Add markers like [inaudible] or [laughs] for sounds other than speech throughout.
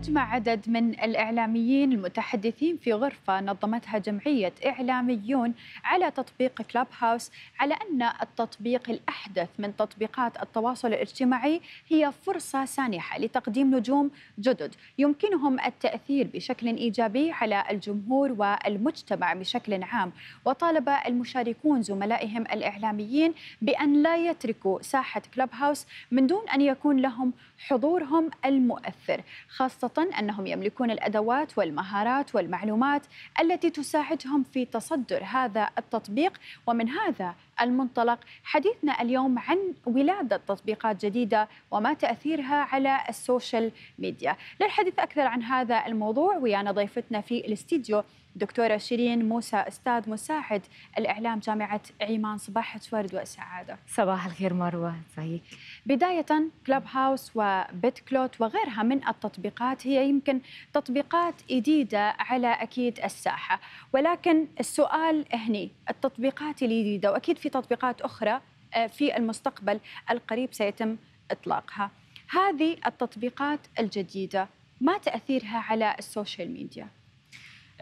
أجمع عدد من الإعلاميين المتحدثين في غرفة نظمتها جمعية إعلاميون على تطبيق كلاب هاوس على أن التطبيق الأحدث من تطبيقات التواصل الاجتماعي هي فرصة سانحة لتقديم نجوم جدد يمكنهم التأثير بشكل إيجابي على الجمهور والمجتمع بشكل عام وطالب المشاركون زملائهم الإعلاميين بأن لا يتركوا ساحة كلاب هاوس من دون أن يكون لهم حضورهم المؤثر خاصة خاصة أنهم يملكون الأدوات والمهارات والمعلومات التي تساعدهم في تصدر هذا التطبيق ومن هذا المنطلق حديثنا اليوم عن ولادة تطبيقات جديدة وما تأثيرها على السوشيال ميديا للحديث أكثر عن هذا الموضوع ويانا ضيفتنا في الاستديو دكتورة شيرين موسى أستاذ مساعد الإعلام جامعة عيمان صباح ورد وسعادة صباح الخير مروة ازيك بداية كلاب هاوس وبيت كلوت وغيرها من التطبيقات هي يمكن تطبيقات جديدة على أكيد الساحة ولكن السؤال هني التطبيقات الجديدة وأكيد في تطبيقات أخرى آه، في المستقبل القريب سيتم إطلاقها هذه التطبيقات الجديدة ما تأثيرها على السوشيال ميديا؟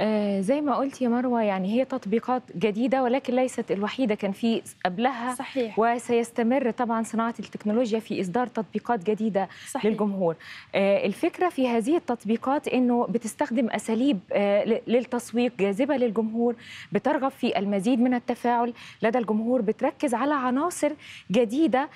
آه، زي ما قلت يا مروه يعني هي تطبيقات جديده ولكن ليست الوحيده كان في قبلها صحيح. وسيستمر طبعا صناعه التكنولوجيا في اصدار تطبيقات جديده صحيح. للجمهور آه، الفكره في هذه التطبيقات انه بتستخدم اساليب آه، للتسويق جاذبه للجمهور بترغب في المزيد من التفاعل لدى الجمهور بتركز على عناصر جديده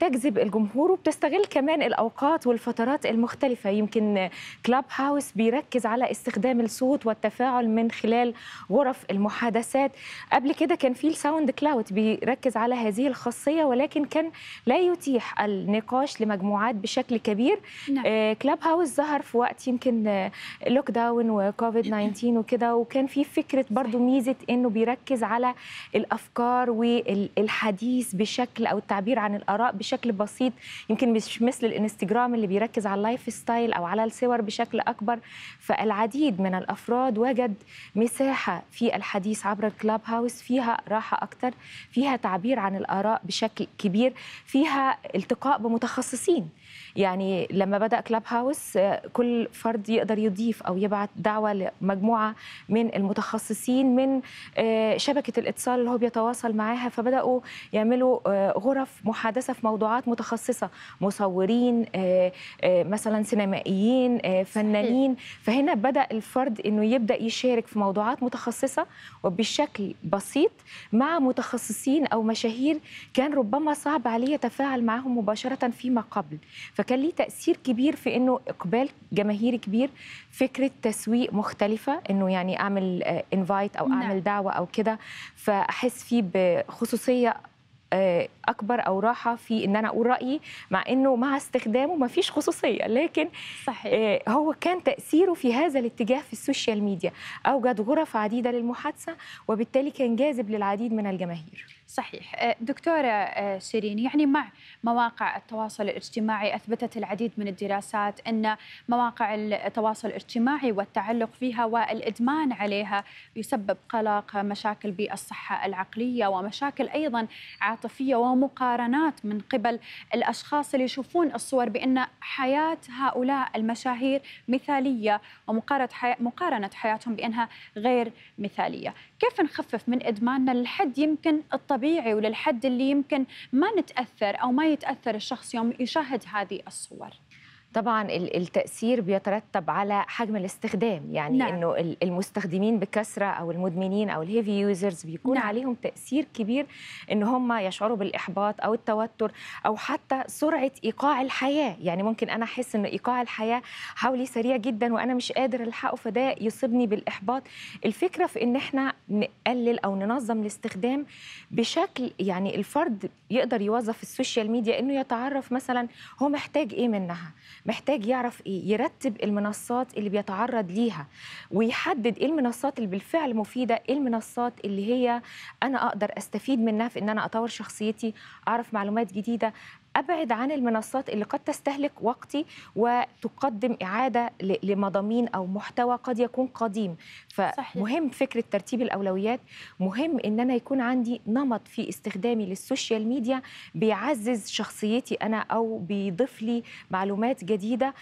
تجذب الجمهور وبتستغل كمان الاوقات والفترات المختلفه يمكن كلاب هاوس بيركز على استخدام الصوت والتفاعل التفاعل من خلال غرف المحادثات قبل كده كان في الساوند كلاود بيركز على هذه الخاصيه ولكن كان لا يتيح النقاش لمجموعات بشكل كبير نعم. آه، كلاب هاوس ظهر في وقت يمكن لوك داون وكوفيد 19 وكده وكان في فكره برضو ميزه انه بيركز على الافكار والحديث بشكل او التعبير عن الاراء بشكل بسيط يمكن مش مثل الانستجرام اللي بيركز على اللايف ستايل او على الصور بشكل اكبر فالعديد من الافراد وجد مساحه في الحديث عبر الكلاب هاوس فيها راحه اكتر فيها تعبير عن الاراء بشكل كبير فيها التقاء بمتخصصين يعني لما بدا كلاب آه، هاوس كل فرد يقدر يضيف او يبعت دعوه لمجموعه من المتخصصين من آه، شبكه الاتصال اللي هو بيتواصل معاها فبداوا يعملوا آه، غرف محادثه في موضوعات متخصصه مصورين مثلا سينمائيين فنانين فهنا بدا الفرد انه يبدا يشارك في موضوعات متخصصه وبشكل بسيط مع متخصصين او مشاهير كان ربما صعب عليه يتفاعل معهم مباشره فيما قبل فكان ليه تاثير كبير في انه اقبال جماهيري كبير فكره تسويق مختلفه انه يعني اعمل انفايت آه، او نعم. اعمل دعوه او كده فاحس فيه بخصوصيه آه، اكبر او راحه في ان انا اقول رايي مع انه مع استخدامه ما فيش خصوصيه لكن صحيح. آه، هو كان تاثيره في هذا الاتجاه في السوشيال ميديا اوجد غرف عديده للمحادثه وبالتالي كان جاذب للعديد من الجماهير صحيح أه، دكتورة أه، شيرين يعني مع مواقع التواصل الاجتماعي أثبتت العديد من الدراسات أن مواقع التواصل الاجتماعي والتعلق فيها والإدمان عليها يسبب قلق مشاكل بالصحة العقلية ومشاكل أيضا عاطفية ومقارنات من قبل الأشخاص اللي يشوفون الصور بأن حياة هؤلاء المشاهير مثالية ومقارنة حياتهم بأنها غير مثالية كيف نخفف من إدماننا لحد يمكن الطريق الطبيعي وللحد اللي يمكن ما نتاثر او ما يتاثر الشخص يوم يشاهد هذه الصور طبعا التاثير بيترتب على حجم الاستخدام يعني نعم. انه المستخدمين بكثره او المدمنين او الهيفي يوزرز بيكون نعم. عليهم تاثير كبير ان هم يشعروا بالاحباط او التوتر او حتى سرعه ايقاع الحياه يعني ممكن انا احس ان ايقاع الحياه حولي سريع جدا وانا مش قادر الحقه فده يصيبني بالاحباط الفكره في ان احنا نقلل او ننظم الاستخدام بشكل يعني الفرد يقدر يوظف السوشيال ميديا انه يتعرف مثلا هو محتاج ايه منها محتاج يعرف ايه يرتب المنصات اللي بيتعرض ليها ويحدد ايه المنصات اللي بالفعل مفيده ايه المنصات اللي هي انا اقدر استفيد منها في ان انا اطور شخصيتي اعرف معلومات جديده ابعد عن المنصات اللي قد تستهلك وقتي وتقدم اعاده لمضامين او محتوى قد يكون قديم فمهم فكره ترتيب الاولويات مهم ان انا يكون عندي نمط في استخدامي للسوشيال ميديا بيعزز شخصيتي انا او بيضيف لي معلومات جديده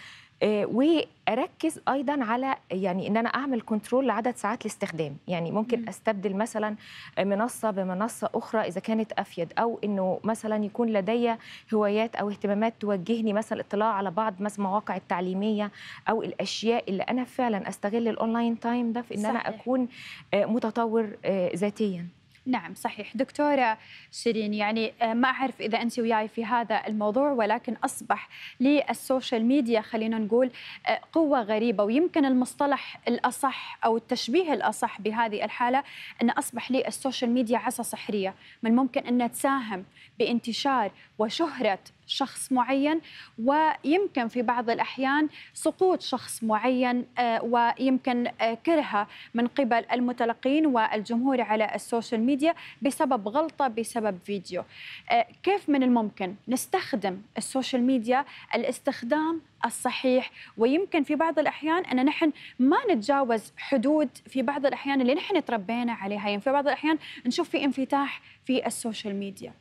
آه، واركز ايضا على يعني ان انا اعمل كنترول لعدد ساعات الاستخدام يعني ممكن استبدل مثلا منصه بمنصه اخرى اذا كانت افيد او انه مثلا يكون لدي هوايات او اهتمامات توجهني مثلا اطلاع على بعض مثلا مواقع التعليميه او الاشياء اللي انا فعلا استغل الاونلاين تايم ده في ان صحيح. انا اكون آه، متطور آه، ذاتيا نعم صحيح دكتورة شيرين يعني آه، ما أعرف إذا أنت وياي في هذا الموضوع ولكن أصبح للسوشيال ميديا خلينا نقول آه، قوة غريبة ويمكن المصطلح الأصح أو التشبيه الأصح بهذه الحالة أن أصبح للسوشيال ميديا عصا سحرية من الممكن أن تساهم بانتشار وشهرة شخص معين ويمكن في بعض الأحيان سقوط شخص معين آه، ويمكن آه، كرهه من قبل المتلقين والجمهور على السوشيال ميديا بسبب غلطة بسبب فيديو آه، كيف من الممكن نستخدم السوشيال ميديا الاستخدام الصحيح ويمكن في بعض الأحيان أن نحن ما نتجاوز حدود في بعض الأحيان اللي نحن تربينا عليها يعني في بعض الأحيان نشوف في انفتاح في السوشيال ميديا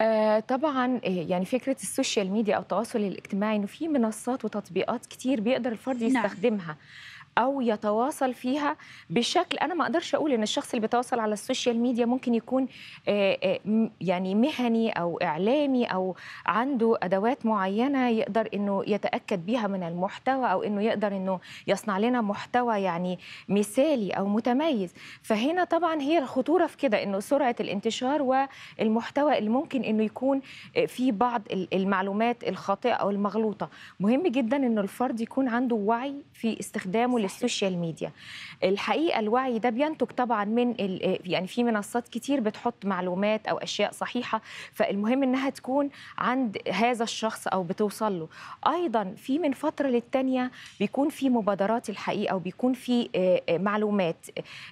آه، طبعا آه، يعني فكره السوشيال ميديا او التواصل الاجتماعي انه في منصات وتطبيقات كتير بيقدر الفرد نعم. يستخدمها نعم. او يتواصل فيها بشكل انا ما اقدرش اقول ان الشخص اللي بيتواصل على السوشيال ميديا ممكن يكون آه، آه، يعني مهني او اعلامي او عنده ادوات معينه يقدر انه يتاكد بيها من المحتوى او انه يقدر انه يصنع لنا محتوى يعني مثالي او متميز فهنا طبعا هي الخطوره في كده انه سرعه الانتشار والمحتوى اللي ممكن انه يكون آه، في بعض المعلومات الخاطئه او المغلوطه مهم جدا انه الفرد يكون عنده وعي في استخدامه للسوشيال ميديا الحقيقه الوعي ده بينتج طبعا من آه، يعني في منصات كتير بتحط معلومات او اشياء صحيحه فالمهم انها تكون عند هذا الشخص او بتوصل له ايضا في من فتره للتانيه بيكون في مبادرات الحقيقه وبيكون في آه، آه، معلومات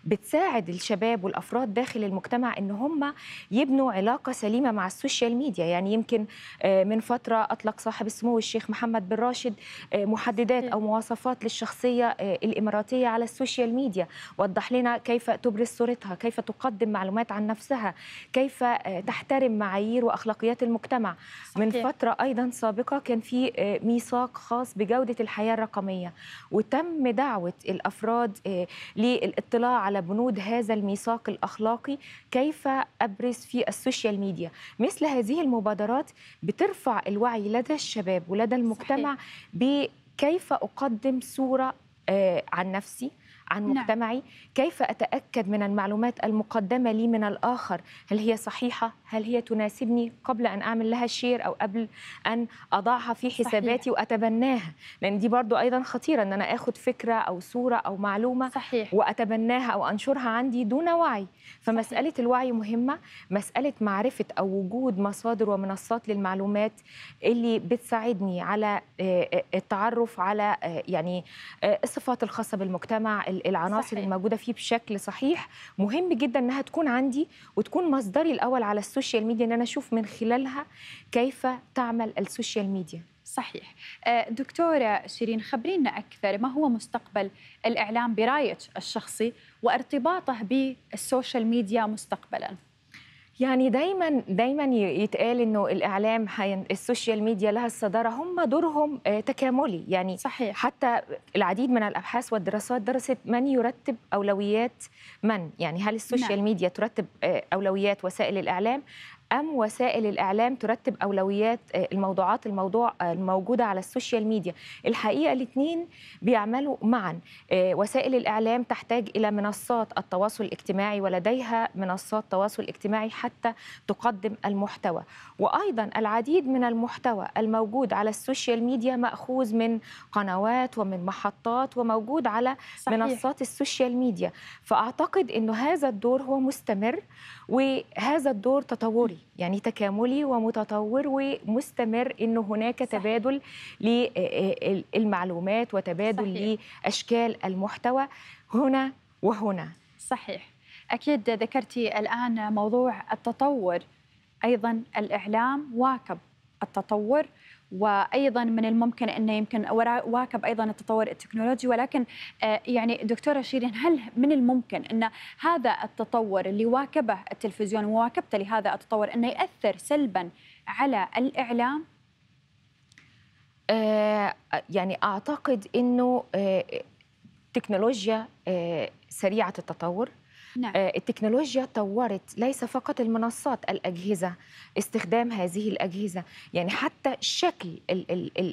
بتساعد الشباب والافراد داخل المجتمع ان هم يبنوا علاقه سليمه مع السوشيال ميديا يعني يمكن من فتره اطلق صاحب السمو الشيخ محمد بن راشد محددات او مواصفات للشخصيه الإماراتية على السوشيال ميديا وضح لنا كيف تبرز صورتها كيف تقدم معلومات عن نفسها كيف آه، تحترم معايير وأخلاقيات المجتمع صحيح. من فترة أيضا سابقة كان في آه، ميثاق خاص بجودة الحياة الرقمية وتم دعوة الأفراد آه، للاطلاع على بنود هذا الميثاق الأخلاقي كيف أبرز في السوشيال ميديا مثل هذه المبادرات بترفع الوعي لدى الشباب ولدى المجتمع صحيح. بكيف أقدم صورة آه، عن نفسي عن نعم. مجتمعي نعم. كيف أتأكد من المعلومات المقدمة لي من الآخر هل هي صحيحة هل هي تناسبني قبل أن أعمل لها شير أو قبل أن أضعها في حساباتي صحيح. وأتبناها لأن دي برضو أيضا خطيرة أن أنا أخد فكرة أو صورة أو معلومة صحيح. وأتبناها أو أنشرها عندي دون وعي فمسألة صحيح. الوعي مهمة مسألة معرفة أو وجود مصادر ومنصات للمعلومات اللي بتساعدني على آه، آه، التعرف على آه، يعني الصفات الخاصة بالمجتمع العناصر صحيح. الموجودة فيه بشكل صحيح مهم جدا أنها تكون عندي وتكون مصدري الأول على السوشيال السوشيال ميديا ان انا اشوف من خلالها كيف تعمل السوشيال ميديا صحيح آه، دكتورة شيرين خبرينا أكثر ما هو مستقبل الإعلام برايك الشخصي وارتباطه بالسوشيال ميديا مستقبلاً يعني دايما دايما يتقال انه الاعلام حين السوشيال ميديا لها الصداره هم دورهم آه، تكاملي يعني صحيح. حتى العديد من الابحاث والدراسات درست من يرتب اولويات من يعني هل السوشيال نعم. ميديا ترتب آه، اولويات وسائل الاعلام أم وسائل الإعلام ترتب أولويات آه، الموضوعات الموضوع آه، الموجودة على السوشيال ميديا الحقيقة الاثنين بيعملوا معا آه، وسائل الإعلام تحتاج إلى منصات التواصل الاجتماعي ولديها منصات تواصل اجتماعي حتى تقدم المحتوى وأيضا العديد من المحتوى الموجود على السوشيال ميديا مأخوذ من قنوات ومن محطات وموجود على صحيح. منصات السوشيال ميديا فأعتقد أنه هذا الدور هو مستمر وهذا الدور تطوري يعني تكاملي ومتطور ومستمر أن هناك صحيح. تبادل للمعلومات آه، آه، وتبادل لأشكال المحتوى هنا وهنا صحيح أكيد ذكرتي الآن موضوع التطور أيضا الإعلام واكب التطور وايضا من الممكن انه يمكن واكب ايضا التطور التكنولوجي ولكن آه، يعني دكتوره شيرين هل من الممكن ان هذا التطور اللي واكبه التلفزيون ومواكبته لهذا التطور انه ياثر سلبا على الاعلام؟ آه، يعني اعتقد انه آه، تكنولوجيا سريعه التطور نعم. آه، التكنولوجيا طورت ليس فقط المنصات الأجهزة استخدام هذه الأجهزة يعني حتى شكل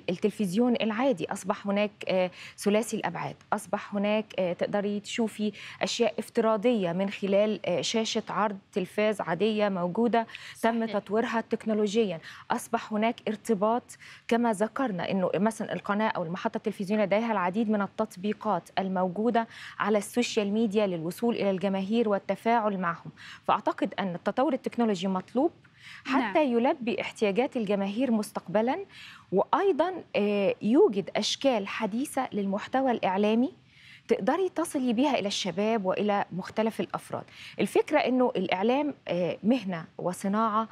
التلفزيون العادي أصبح هناك آه، ثلاثي الأبعاد أصبح هناك آه، تقدري تشوفي أشياء افتراضية من خلال شاشة عرض تلفاز عادية موجودة تم صحيح. تطويرها تكنولوجيا أصبح هناك ارتباط كما ذكرنا أنه مثلا القناة أو المحطة التلفزيونية لديها العديد من التطبيقات الموجودة على السوشيال ميديا للوصول إلى الجماهير الجماهير والتفاعل معهم فأعتقد أن التطور التكنولوجي مطلوب حتى نعم. يلبي احتياجات الجماهير مستقبلا وأيضا آه، يوجد أشكال حديثة للمحتوى الإعلامي تقدري تصلي بها إلى الشباب وإلى مختلف الأفراد الفكرة أنه الإعلام آه، مهنة وصناعة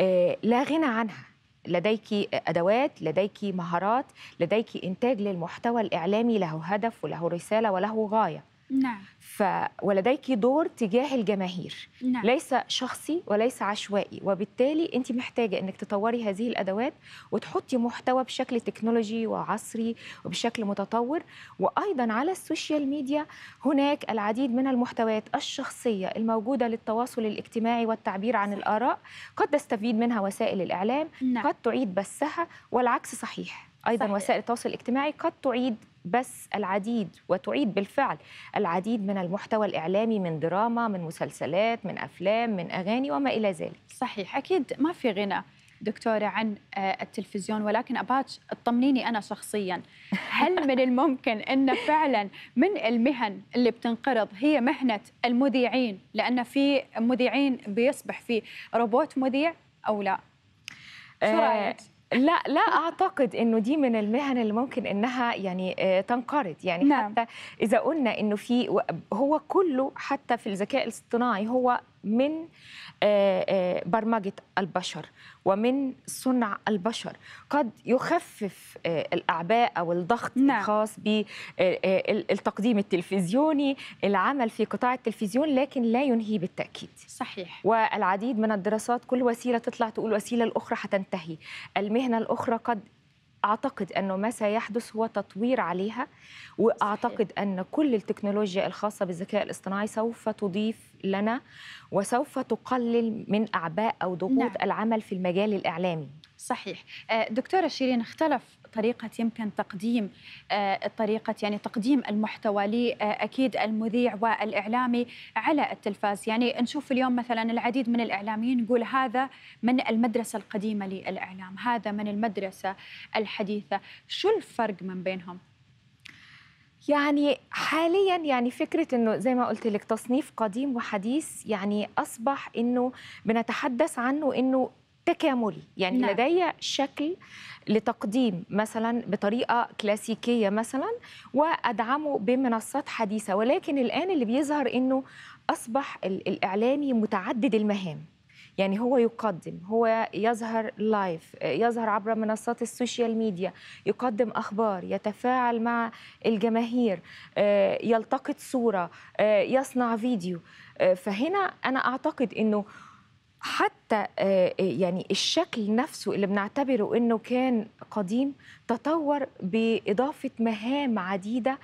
آه، لا غنى عنها لديك ادوات لديك مهارات لديك انتاج للمحتوى الاعلامي له هدف وله رساله وله غايه نعم فولديك دور تجاه الجماهير نعم. ليس شخصي وليس عشوائي وبالتالي انت محتاجه انك تطوري هذه الادوات وتحطي محتوى بشكل تكنولوجي وعصري وبشكل متطور وايضا على السوشيال ميديا هناك العديد من المحتويات الشخصيه الموجوده للتواصل الاجتماعي والتعبير عن الاراء قد تستفيد منها وسائل الاعلام نعم. قد تعيد بثها والعكس صحيح ايضا صحيح. وسائل التواصل الاجتماعي قد تعيد بس العديد وتعيد بالفعل العديد من المحتوى الإعلامي من دراما من مسلسلات من أفلام من أغاني وما إلى ذلك صحيح أكيد ما في غنى دكتورة عن آه، التلفزيون ولكن أباتش اطمنيني أنا شخصيا هل [laughs] من الممكن أن فعلا من المهن اللي بتنقرض هي مهنة المذيعين لأن في مذيعين بيصبح في روبوت مذيع أو لا؟ شو آه، رأيك؟ لا لا اعتقد انه دي من المهن اللي ممكن انها يعني آه، تنقرض يعني نعم. حتى اذا قلنا انه في هو كله حتى في الذكاء الاصطناعي هو من آه، آه، برمجة البشر ومن صنع البشر قد يخفف آه، الأعباء أو الضغط نعم. الخاص بالتقديم التلفزيوني العمل في قطاع التلفزيون لكن لا ينهي بالتأكيد صحيح والعديد من الدراسات كل وسيلة تطلع تقول وسيلة الأخرى هتنتهي المهنة الأخرى قد اعتقد انه ما سيحدث هو تطوير عليها واعتقد ان كل التكنولوجيا الخاصه بالذكاء الاصطناعي سوف تضيف لنا وسوف تقلل من اعباء او ضغوط نعم. العمل في المجال الاعلامي صحيح آه، دكتورة شيرين اختلف طريقة يمكن تقديم آه، طريقة يعني تقديم المحتوى لي آه، أكيد المذيع والإعلامي على التلفاز يعني نشوف اليوم مثلا العديد من الإعلاميين يقول هذا من المدرسة القديمة للإعلام هذا من المدرسة الحديثة شو الفرق من بينهم؟ يعني حاليا يعني فكره انه زي ما قلت لك تصنيف قديم وحديث يعني اصبح انه بنتحدث عنه انه تكاملي يعني نعم. لدي شكل لتقديم مثلا بطريقه كلاسيكيه مثلا وادعمه بمنصات حديثه ولكن الان اللي بيظهر انه اصبح الاعلامي متعدد المهام يعني هو يقدم هو يظهر لايف يظهر عبر منصات السوشيال ميديا يقدم اخبار يتفاعل مع الجماهير آه، يلتقط صوره آه، يصنع فيديو آه، فهنا انا اعتقد انه حتى آه، آه، يعني الشكل نفسه اللي بنعتبره انه كان قديم تطور باضافه مهام عديده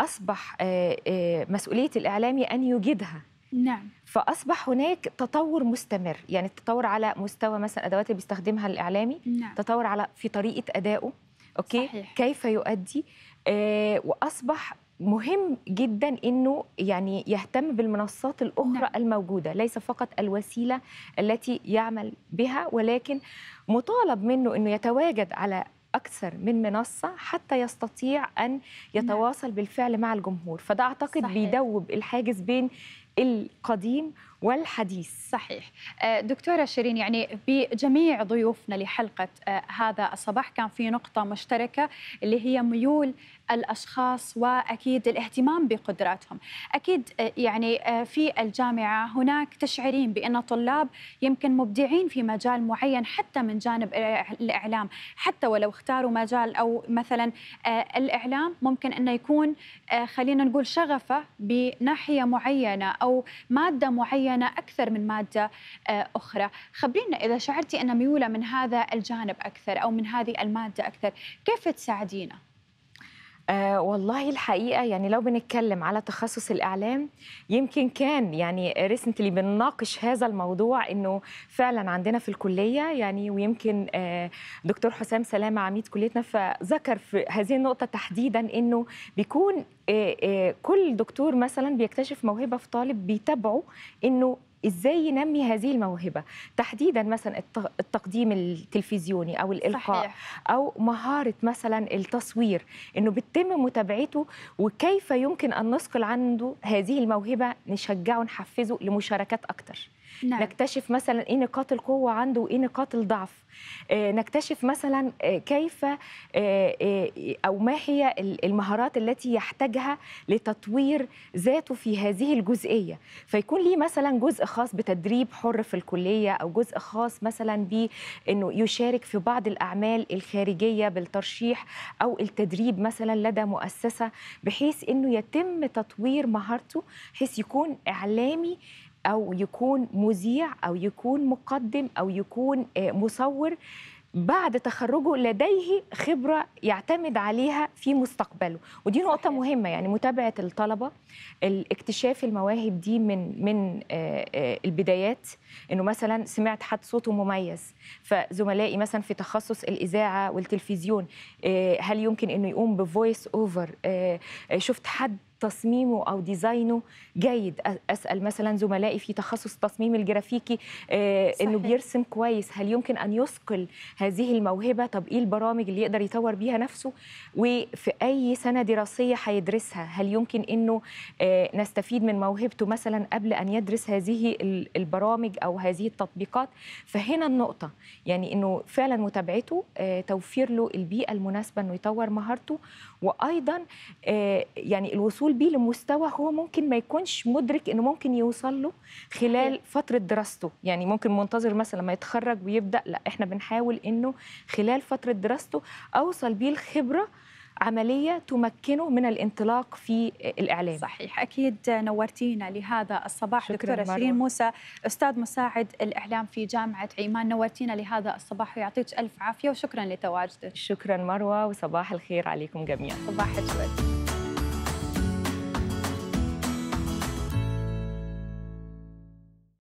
اصبح آه، مسؤوليه الاعلامي ان يجيدها نعم فاصبح هناك تطور مستمر يعني التطور على مستوى مثلا ادوات اللي بيستخدمها الاعلامي نعم. تطور على في طريقه ادائه اوكي صحيح. كيف يؤدي آه واصبح مهم جدا انه يعني يهتم بالمنصات الاخرى نعم. الموجوده ليس فقط الوسيله التي يعمل بها ولكن مطالب منه انه يتواجد على اكثر من منصه حتى يستطيع ان نعم. يتواصل نعم. بالفعل مع الجمهور فده اعتقد صحيح. بيدوب الحاجز بين القديم والحديث صحيح آه، دكتورة شيرين يعني بجميع ضيوفنا لحلقة آه، هذا الصباح كان في نقطة مشتركة اللي هي ميول الأشخاص وأكيد الاهتمام بقدراتهم أكيد آه، يعني في الجامعة هناك تشعرين بأن طلاب يمكن مبدعين في مجال معين حتى من جانب الإعلام حتى ولو اختاروا مجال أو مثلا الإعلام ممكن أنه يكون خلينا نقول شغفه بناحية معينة أو مادة معينة أكثر من مادة آه، أخرى خبرينا إذا شعرتي أن ميولة من هذا الجانب أكثر أو من هذه المادة أكثر كيف تساعدينا؟ آه والله الحقيقه يعني لو بنتكلم على تخصص الاعلام يمكن كان يعني ريسنتلي بنناقش هذا الموضوع انه فعلا عندنا في الكليه يعني ويمكن آه، دكتور حسام سلامه عميد كليتنا فذكر في هذه النقطه تحديدا انه بيكون آه، آه، كل دكتور مثلا بيكتشف موهبه في طالب بيتابعه انه ازاي ينمي هذه الموهبه تحديدا مثلا التقديم التلفزيوني او الالقاء صحيح. او مهاره مثلا التصوير انه بتتم متابعته وكيف يمكن ان نثقل عنده هذه الموهبه نشجعه نحفزه لمشاركات اكتر نعم. نكتشف مثلا ايه نقاط القوه عنده وايه نقاط الضعف آه، نكتشف مثلا آه، كيف آه، او ما هي المهارات التي يحتاجها لتطوير ذاته في هذه الجزئيه فيكون ليه مثلا جزء خاص بتدريب حر في الكليه او جزء خاص مثلا بانه يشارك في بعض الاعمال الخارجيه بالترشيح او التدريب مثلا لدى مؤسسه بحيث انه يتم تطوير مهارته بحيث يكون اعلامي او يكون مذيع او يكون مقدم او يكون آه، مصور بعد تخرجه لديه خبرة يعتمد عليها في مستقبله ودي نقطة مهمة يعني متابعة الطلبة الاكتشاف المواهب دي من من آه، آه، البدايات انه مثلا سمعت حد صوته مميز فزملائي مثلا في تخصص الإذاعة والتلفزيون هل يمكن انه يقوم بفويس اوفر شفت حد تصميمه او ديزاينه جيد اسال مثلا زملائي في تخصص التصميم الجرافيكي آه، صحيح. انه بيرسم كويس هل يمكن ان يثقل هذه الموهبه طب ايه البرامج اللي يقدر يطور بيها نفسه وفي اي سنه دراسيه هيدرسها هل يمكن انه آه، نستفيد من موهبته مثلا قبل ان يدرس هذه البرامج او هذه التطبيقات فهنا النقطه يعني انه فعلا متابعته آه، توفير له البيئه المناسبه انه يطور مهارته وايضا آه، يعني الوصول بيه لمستوى هو ممكن ما يكونش مدرك انه ممكن يوصل له خلال فتره دراسته يعني ممكن منتظر مثلا ما يتخرج ويبدا لا احنا بنحاول انه خلال فتره دراسته اوصل بيه الخبره عمليه تمكنه من الانطلاق في الاعلام صحيح اكيد نورتينا لهذا الصباح دكتوره شيرين موسى استاذ مساعد الاعلام في جامعه عمان نورتينا لهذا الصباح ويعطيك الف عافيه وشكرا لتواجدك شكرا مروه وصباح الخير عليكم جميعا صباح الخير